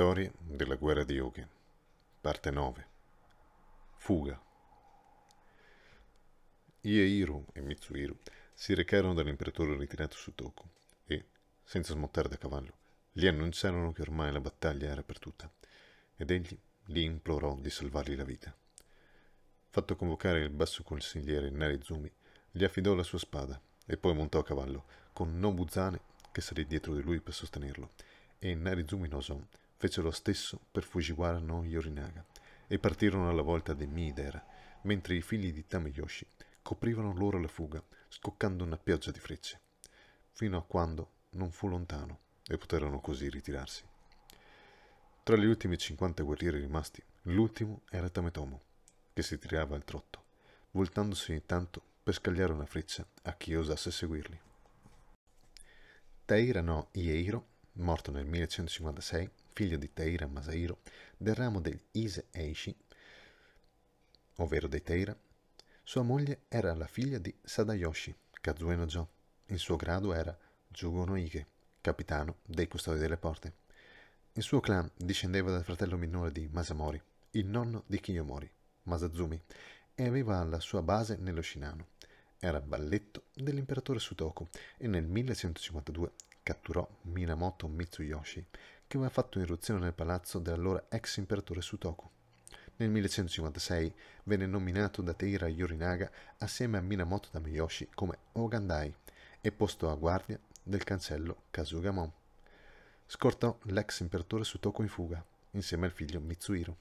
Storie della guerra di Oken, parte 9. Fuga. Ieiru e Mitsuhiro si recarono dall'imperatore ritirato su Toku e, senza smontare da cavallo, gli annunciarono che ormai la battaglia era perduta ed egli li implorò di salvargli la vita. Fatto convocare il basso consigliere Narizumi, gli affidò la sua spada e poi montò a cavallo, con Nobuzane che salì dietro di lui per sostenerlo, e Narizumi Noson fece lo stesso per Fujiwara no Yorinaga e partirono alla volta di Midera, mentre i figli di Tameyoshi coprivano loro la fuga, scoccando una pioggia di frecce, fino a quando non fu lontano e poterono così ritirarsi. Tra gli ultimi 50 guerrieri rimasti, l'ultimo era Tametomo, che si tirava al trotto, voltandosi ogni tanto per scagliare una freccia a chi osasse seguirli. Teira no Ieiro, morto nel 1156, figlio di Teira Masahiro, del ramo degli Ise Eishi, ovvero dei Teira, sua moglie era la figlia di Sadayoshi, Kazueno Jo. Il suo grado era Jugo no capitano dei custodi delle porte. Il suo clan discendeva dal fratello minore di Masamori, il nonno di Kiyomori, Masazumi, e aveva la sua base nello Shinano. Era balletto dell'imperatore Sutoku e nel 1152 catturò Minamoto Mitsuyoshi, che aveva fatto irruzione nel palazzo dell'allora ex imperatore Sutoku. Nel 1156 venne nominato da Teira Yorinaga assieme a Minamoto Tameyoshi come Ogandai e posto a guardia del cancello Kazugamon. Scortò l'ex imperatore Sutoku in fuga insieme al figlio Mitsuhiro.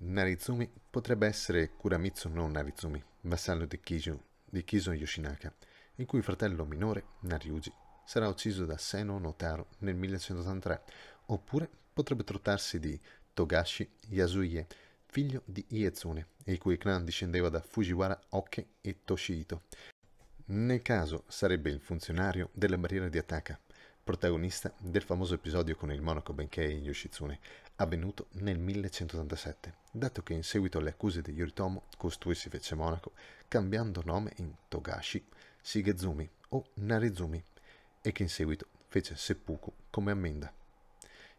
Narizumi potrebbe essere Kuramitsu non Narizumi, vassallo di Kiju, di Kiso Yoshinaka, in cui fratello minore, Nariuji, sarà ucciso da Seno Notaro nel 1183, oppure potrebbe trattarsi di Togashi Yasuye, figlio di Ietsune, il cui clan discendeva da Fujiwara Oke e Toshihito. Nel caso sarebbe il funzionario della barriera di attacca, protagonista del famoso episodio con il monaco Benkei Yoshitsune, avvenuto nel 1187, dato che in seguito alle accuse di Yoritomo costui si fece monaco, cambiando nome in Togashi, Shigezumi o Narizumi, e che in seguito fece seppuku come ammenda.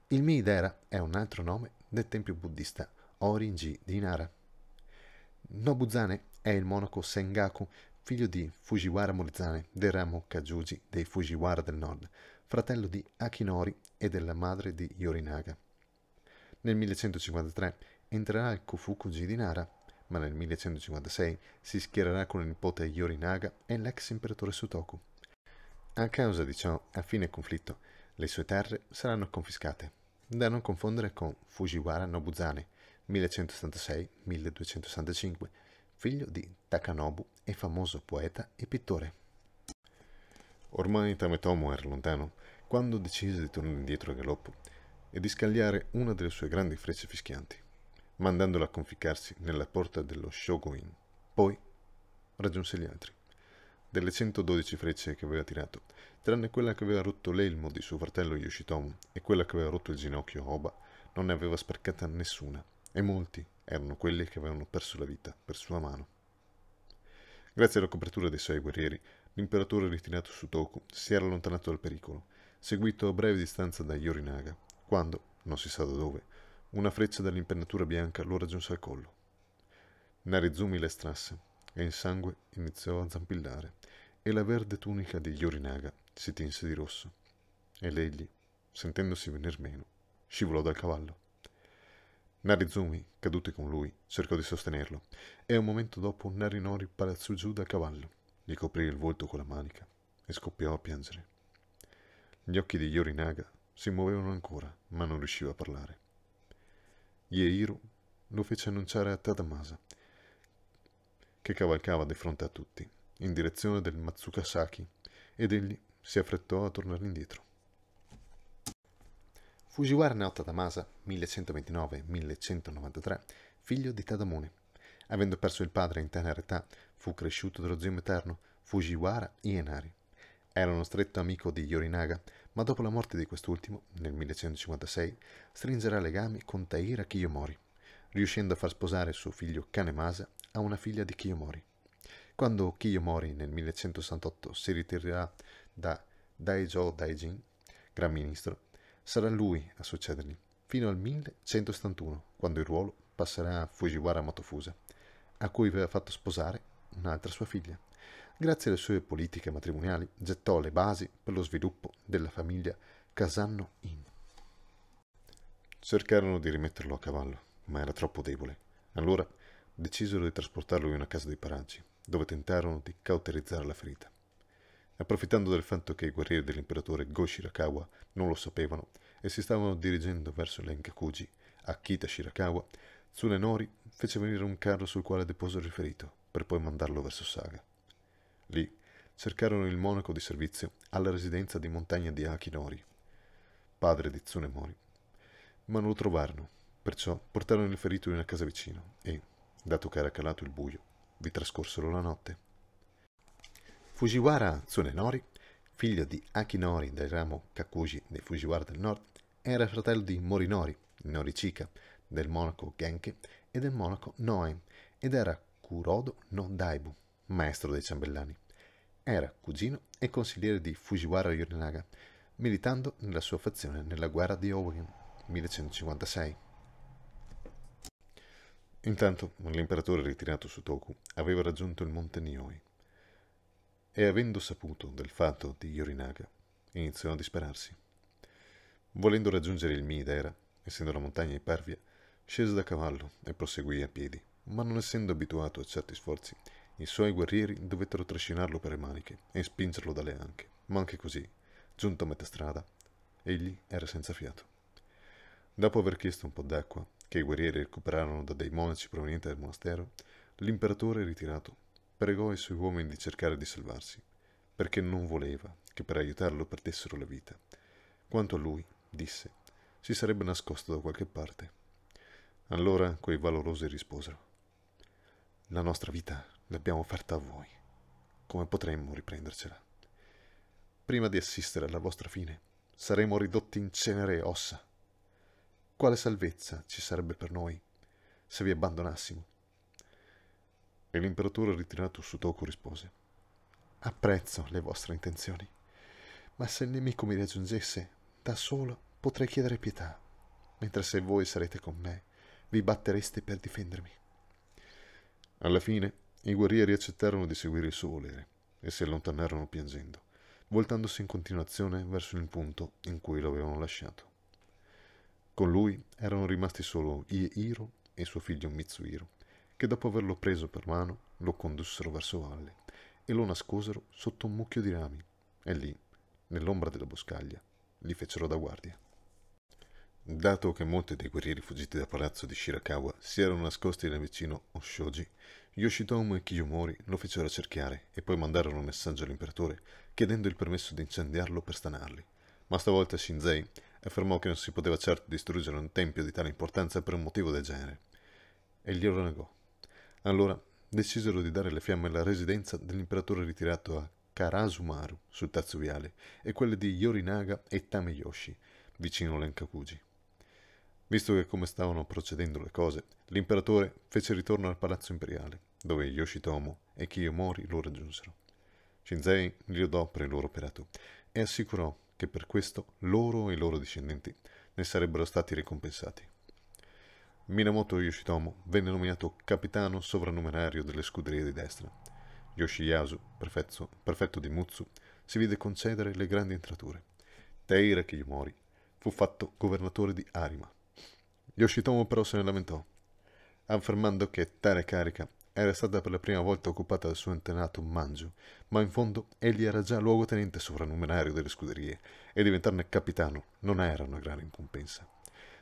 Il Miidera è un altro nome del tempio buddista Orinji di Inara. Nobuzane è il monaco Sengaku, figlio di Fujiwara Morizane del ramo Kajuji dei Fujiwara del Nord, fratello di Akinori e della madre di Yorinaga. Nel 1153 entrerà al Kofukuji di Nara, ma nel 1156 si schiererà con il nipote Yorinaga e l'ex imperatore Sutoku. A causa di ciò, a fine conflitto, le sue terre saranno confiscate, da non confondere con Fujiwara Nobuzane 1176-1265, figlio di Takanobu e famoso poeta e pittore. Ormai Tametomo era lontano quando decise di tornare indietro a galoppo e di scagliare una delle sue grandi frecce fischianti, mandandola a conficcarsi nella porta dello Shogun. Poi raggiunse gli altri delle 112 frecce che aveva tirato, tranne quella che aveva rotto l'elmo di suo fratello Yoshitomo e quella che aveva rotto il ginocchio Oba, non ne aveva sprecata nessuna, e molti erano quelli che avevano perso la vita per sua mano. Grazie alla copertura dei suoi guerrieri, l'imperatore ritirato su Toku si era allontanato dal pericolo, seguito a breve distanza da Yorinaga, quando, non si sa da dove, una freccia dall'impennatura bianca lo raggiunse al collo. Narizumi le strasse e il sangue iniziò a zampillare e la verde tunica di Yorinaga si tinse di rosso ed egli, sentendosi venir meno, scivolò dal cavallo. Narizumi, cadute con lui, cercò di sostenerlo e un momento dopo Narinori palazzò giù dal cavallo, gli coprì il volto con la manica e scoppiò a piangere. Gli occhi di Yorinaga si muovevano ancora, ma non riusciva a parlare. Ieiro lo fece annunciare a Tadamasa che cavalcava di fronte a tutti, in direzione del Matsukasaki, ed egli si affrettò a tornare indietro. Fujiwara Naota Tamasa, 1129-1193, figlio di Tadamune. Avendo perso il padre in tenera età, fu cresciuto dallo zio materno, Fujiwara Ienari. Era uno stretto amico di Yorinaga, ma dopo la morte di quest'ultimo, nel 1156, stringerà legami con Taira Kiyomori, riuscendo a far sposare suo figlio Kanemasa a una figlia di Kiyomori. Quando Kiyomori nel 1168 si ritirerà da Daijo Daijin, gran ministro, sarà lui a succedergli, fino al 1171, quando il ruolo passerà a Fujiwara Motofusa, a cui aveva fatto sposare un'altra sua figlia. Grazie alle sue politiche matrimoniali gettò le basi per lo sviluppo della famiglia Casanno-In. Cercarono di rimetterlo a cavallo, ma era troppo debole. Allora decisero di trasportarlo in una casa dei paraggi, dove tentarono di cauterizzare la ferita. Approfittando del fatto che i guerrieri dell'imperatore Go Shirakawa non lo sapevano e si stavano dirigendo verso l'Enkakuji, Akita Shirakawa, Tsunenori fece venire un carro sul quale deposero il ferito, per poi mandarlo verso Saga. Lì cercarono il monaco di servizio alla residenza di montagna di Akinori, padre di Tsunemori, ma non lo trovarono, perciò portarono il ferito in una casa vicino e, dato che era calato il buio, vi trascorsero la notte. Fujiwara Tsunenori, figlio di Akinori del ramo Kakuji dei Fujiwara del Nord, era fratello di Morinori, Norichika, del monaco Genke e del monaco Noe, ed era Kurodo no Daibu, maestro dei ciambellani. Era cugino e consigliere di Fujiwara Yorinaga, militando nella sua fazione nella guerra di Owen, 1156. Intanto l'imperatore ritirato su Toku aveva raggiunto il monte Nioi e avendo saputo del fatto di Yorinaga iniziò a disperarsi. Volendo raggiungere il Mida essendo la montagna impervia, scese da cavallo e proseguì a piedi, ma non essendo abituato a certi sforzi, i suoi guerrieri dovettero trascinarlo per le maniche e spingerlo dalle anche, ma anche così, giunto a metà strada, egli era senza fiato. Dopo aver chiesto un po' d'acqua, che i guerrieri recuperarono da dei monaci provenienti dal monastero, l'imperatore ritirato pregò i suoi uomini di cercare di salvarsi, perché non voleva che per aiutarlo perdessero la vita. Quanto a lui, disse, si sarebbe nascosto da qualche parte. Allora quei valorosi risposero, la nostra vita l'abbiamo offerta a voi. Come potremmo riprendercela? Prima di assistere alla vostra fine, saremo ridotti in cenere e ossa quale salvezza ci sarebbe per noi se vi abbandonassimo? E l'imperatore ritirato su Sutoku rispose: Apprezzo le vostre intenzioni, ma se il nemico mi raggiungesse da solo potrei chiedere pietà, mentre se voi sarete con me vi battereste per difendermi. Alla fine i guerrieri accettarono di seguire il suo volere e si allontanarono piangendo, voltandosi in continuazione verso il punto in cui lo avevano lasciato. Con lui erano rimasti solo Iehiro e suo figlio Mitsuhiro, che dopo averlo preso per mano lo condussero verso valle e lo nascosero sotto un mucchio di rami e lì, nell'ombra della boscaglia, li fecero da guardia. Dato che molti dei guerrieri fuggiti dal palazzo di Shirakawa si erano nascosti nel vicino Oshoji, Yoshitomo e Kiyomori lo fecero cerchiare e poi mandarono un messaggio all'imperatore chiedendo il permesso di incendiarlo per stanarli. Ma stavolta Shinzei affermò che non si poteva certo distruggere un tempio di tale importanza per un motivo del genere, e glielo negò. Allora decisero di dare le fiamme alla residenza dell'imperatore ritirato a Karasumaru sul terzo viale e quelle di Yorinaga e Tameyoshi, vicino Lenkakuji. Visto che come stavano procedendo le cose, l'imperatore fece ritorno al palazzo imperiale, dove Yoshitomo e Kiyomori lo raggiunsero. Shinzei li odò per il loro operato e assicurò che per questo loro e i loro discendenti ne sarebbero stati ricompensati. Minamoto Yoshitomo venne nominato capitano sovranumerario delle scuderie di destra. Yoshiyasu, prefetto, prefetto di Mutsu, si vide concedere le grandi entrature. Teira Kiyomori fu fatto governatore di Arima. Yoshitomo però se ne lamentò, affermando che tale carica era stata per la prima volta occupata dal suo antenato Mangiu, ma in fondo egli era già luogotenente sovrannumerario delle scuderie e diventarne capitano non era una gran ricompensa,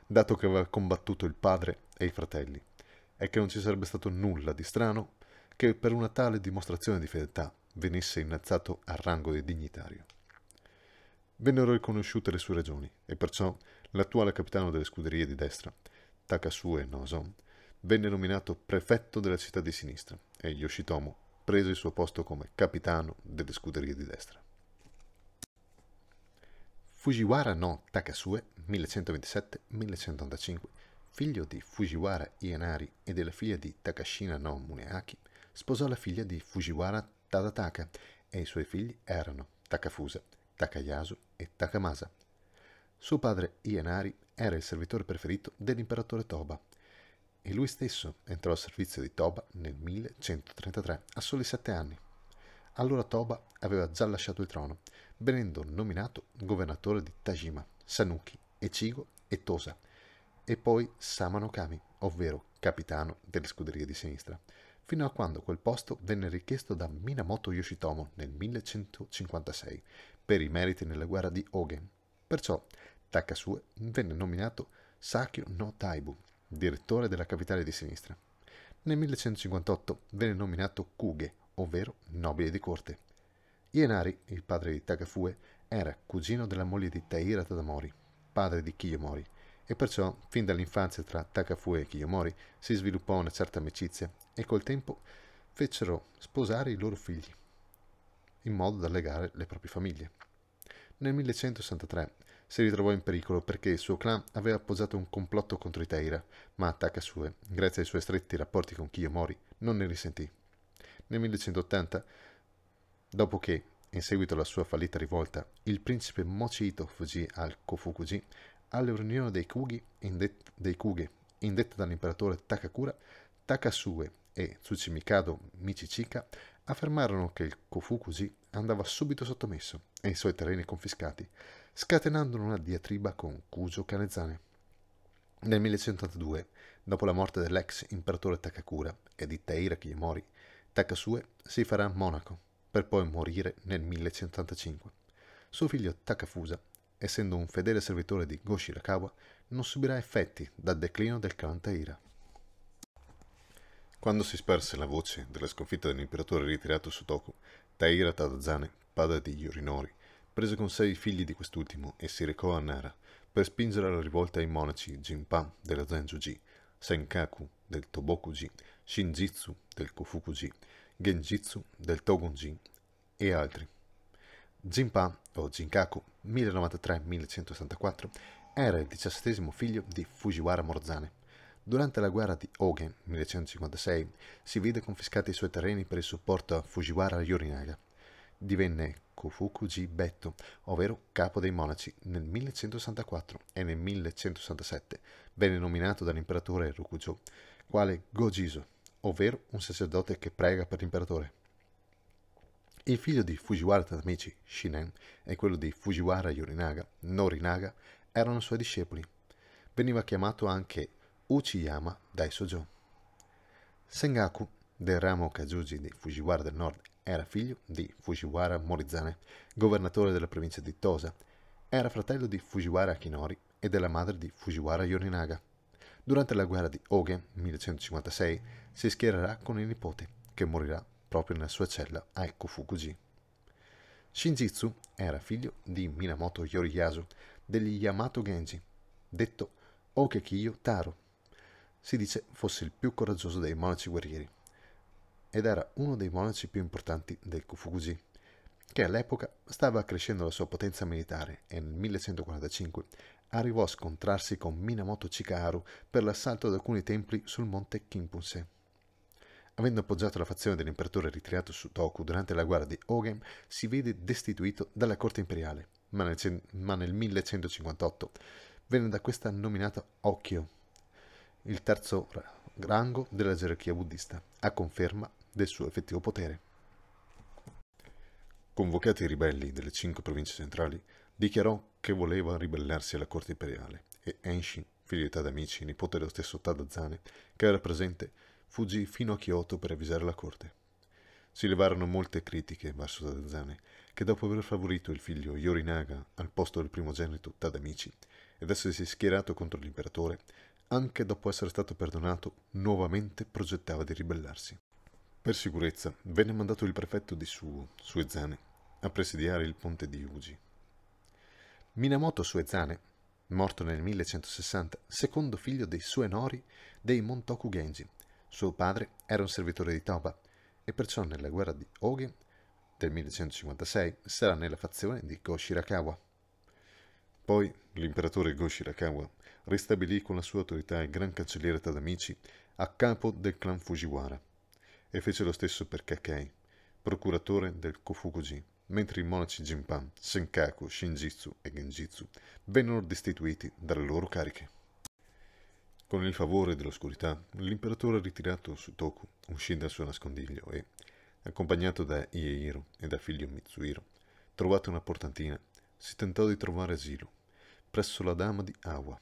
dato che aveva combattuto il padre e i fratelli, e che non ci sarebbe stato nulla di strano che per una tale dimostrazione di fedeltà venisse innalzato al rango di dignitario. Vennero riconosciute le sue ragioni e perciò l'attuale capitano delle scuderie di destra, Takasue Noson, venne nominato prefetto della città di sinistra e Yoshitomo prese il suo posto come capitano delle scuderie di destra. Fujiwara no Takasue, 1127-1185, figlio di Fujiwara Ienari e della figlia di Takashina no Muneaki, sposò la figlia di Fujiwara Tadataka e i suoi figli erano Takafusa, Takayasu e Takamasa. Suo padre Ienari era il servitore preferito dell'imperatore Toba e lui stesso entrò al servizio di Toba nel 1133, a soli sette anni. Allora Toba aveva già lasciato il trono, venendo nominato governatore di Tajima, Sanuki, Echigo e Tosa, e poi Samanokami, ovvero capitano delle scuderie di sinistra, fino a quando quel posto venne richiesto da Minamoto Yoshitomo nel 1156 per i meriti nella guerra di Ogen. Perciò Takasue venne nominato Sakyo no Taibu, direttore della capitale di sinistra. Nel 1158 venne nominato Kuge, ovvero nobile di corte. Ienari, il padre di Takafue, era cugino della moglie di Taira Tadamori, padre di Kiyomori, e perciò fin dall'infanzia tra Takafue e Kiyomori si sviluppò una certa amicizia e col tempo fecero sposare i loro figli, in modo da legare le proprie famiglie. Nel 1163 si ritrovò in pericolo perché il suo clan aveva appoggiato un complotto contro i Teira, ma Takasue, grazie ai suoi stretti rapporti con Kiyomori, non ne risentì. Nel 1180, dopo che, in seguito alla sua fallita rivolta, il principe Mochito fuggì al Kofukuji, alla riunione dei, Kugi, indetta, dei Kuge, indetta dall'imperatore Takakura, Takasue e Tsuchimikado Michichika affermarono che il Kofukuji andava subito sottomesso e i suoi terreni confiscati, scatenando una diatriba con Cuso Canezane. Nel 1182, dopo la morte dell'ex imperatore Takakura e di Teira Kiyomori, Takasue si farà monaco, per poi morire nel 1185. Suo figlio Takafusa, essendo un fedele servitore di Go Shirakawa, non subirà effetti dal declino del clan Teira. Quando si sparse la voce della sconfitta dell'imperatore ritirato Sutoku, Taira Tadazane, padre di Yorinori, prese con sé i figli di quest'ultimo e si recò a Nara per spingere alla rivolta i monaci Jinpa della Zenjuji, Senkaku del Tobokuji, Shinjitsu del Kofukuji, Genjitsu del Togunji e altri. Jinpa, o Jinkaku, 1093-1164, era il diciassettesimo figlio di Fujiwara Morzane. Durante la guerra di Oge, 1156, si vide confiscati i suoi terreni per il supporto a Fujiwara Yorinaga. Divenne Kofukuji Betto, ovvero capo dei monaci, nel 1164 e nel 1167 venne nominato dall'imperatore Rukujo quale Gojiso, ovvero un sacerdote che prega per l'imperatore. Il figlio di Fujiwara Tadamichi, Shinen, e quello di Fujiwara Yorinaga, Norinaga, erano suoi discepoli. Veniva chiamato anche Uchiyama dai Sengaku, del ramo Kajuji di Fujiwara del Nord era figlio di Fujiwara Morizane, governatore della provincia di Tosa. Era fratello di Fujiwara Akinori e della madre di Fujiwara Yorinaga. Durante la guerra di Oge, 1156, si schiererà con il nipote, che morirà proprio nella sua cella a Ekofukuji. Shinjitsu era figlio di Minamoto Yoriyasu degli Yamato Genji, detto Okekiyo Taro. Si dice fosse il più coraggioso dei monaci guerrieri ed era uno dei monaci più importanti del Kufuji, che all'epoca stava crescendo la sua potenza militare e nel 1145 arrivò a scontrarsi con Minamoto Chikaru per l'assalto ad alcuni templi sul monte Kimpunse. Avendo appoggiato la fazione dell'imperatore ritirato su Toku durante la guerra di Ogen, si vede destituito dalla corte imperiale, ma nel, ma nel 1158 venne da questa nominata Occhio, il terzo rango della gerarchia buddista, a conferma del suo effettivo potere. Convocati i ribelli delle cinque province centrali, dichiarò che voleva ribellarsi alla corte imperiale e Enshin, figlio di Tadamichi, nipote dello stesso Tadazane, che era presente, fuggì fino a Kyoto per avvisare la corte. Si levarono molte critiche verso Tadazane, che dopo aver favorito il figlio Yorinaga al posto del primogenito Tadamichi ed essersi schierato contro l'imperatore, anche dopo essere stato perdonato, nuovamente progettava di ribellarsi. Per sicurezza venne mandato il prefetto di Suo, Suezane, a presidiare il ponte di Uji. Minamoto Suezane, morto nel 1160, secondo figlio dei Suenori dei Montoku Genji, suo padre era un servitore di Toba e perciò nella guerra di Oge del 1156 sarà nella fazione di Go Shirakawa. Poi l'imperatore Go Shirakawa ristabilì con la sua autorità il gran cancelliere Tadamichi a capo del clan Fujiwara e fece lo stesso per Kakei, procuratore del Kofukuji, mentre i monaci Jinpan, Senkaku, Shinjitsu e Genjitsu vennero destituiti dalle loro cariche. Con il favore dell'oscurità, l'imperatore ritirato Sutoku uscì dal suo nascondiglio e, accompagnato da Ieiro e da figlio Mitsuhiro, trovata una portantina, si tentò di trovare asilo presso la dama di Awa,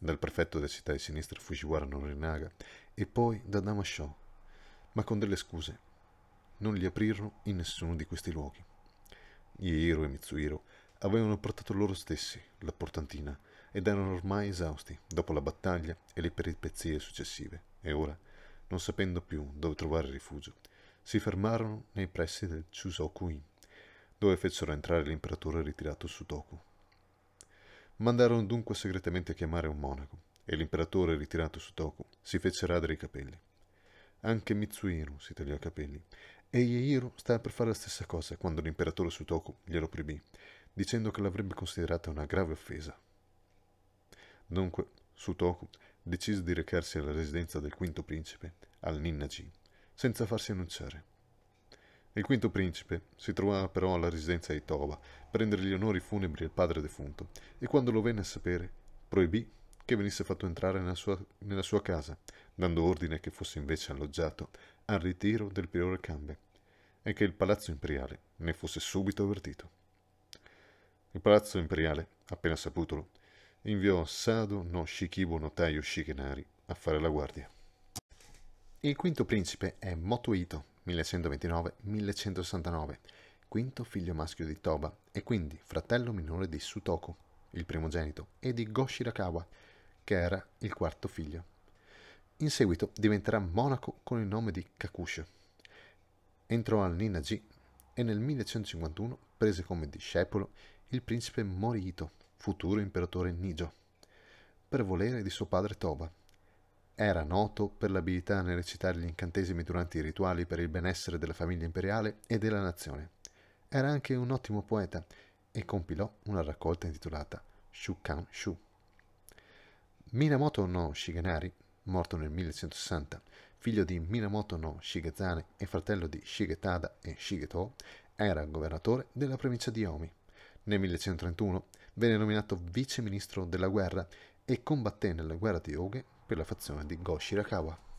dal prefetto della città di sinistra Fujiwara Norinaga e poi da Damasho, ma con delle scuse. Non li aprirono in nessuno di questi luoghi. Iero e Mitsuhiro avevano portato loro stessi la portantina ed erano ormai esausti dopo la battaglia e le peripezie successive e ora, non sapendo più dove trovare rifugio, si fermarono nei pressi del Chusoku-in, dove fecero entrare l'imperatore ritirato Sutoku. Mandarono dunque segretamente a chiamare un monaco e l'imperatore ritirato su Toku si fece radere i capelli. Anche Mitsuhiro si tagliò i capelli e Yeiro stava per fare la stessa cosa quando l'imperatore Sutoku glielo proibì, dicendo che l'avrebbe considerata una grave offesa. Dunque, Sutoku decise di recarsi alla residenza del quinto principe, al Ninna-ji, senza farsi annunciare. Il quinto principe si trovava però alla residenza di Toba, prendere gli onori funebri del padre defunto, e quando lo venne a sapere, proibì che venisse fatto entrare nella sua, nella sua casa, dando ordine che fosse invece alloggiato al ritiro del priore Cambe, e che il palazzo imperiale ne fosse subito avvertito. Il palazzo imperiale, appena saputolo, inviò Sado no Shikibo no Taio Shikenari a fare la guardia. Il quinto principe è Motoito, 1129-1169, quinto figlio maschio di Toba e quindi fratello minore di Sutoku, il primogenito, e di Goshirakawa, che era il quarto figlio. In seguito diventerà monaco con il nome di Kakusho. Entrò al Ninaji e nel 1151 prese come discepolo il principe Morihito, futuro imperatore Nijo, per volere di suo padre Toba, era noto per l'abilità nel recitare gli incantesimi durante i rituali per il benessere della famiglia imperiale e della nazione. Era anche un ottimo poeta e compilò una raccolta intitolata Shukan Shu. Minamoto no Shigenari, morto nel 1160, figlio di Minamoto no Shigezane e fratello di Shigetada e Shigeto, era governatore della provincia di Omi. Nel 1131 venne nominato vice ministro della guerra e combatté nella guerra di Oge per la fazione di Go Shirakawa.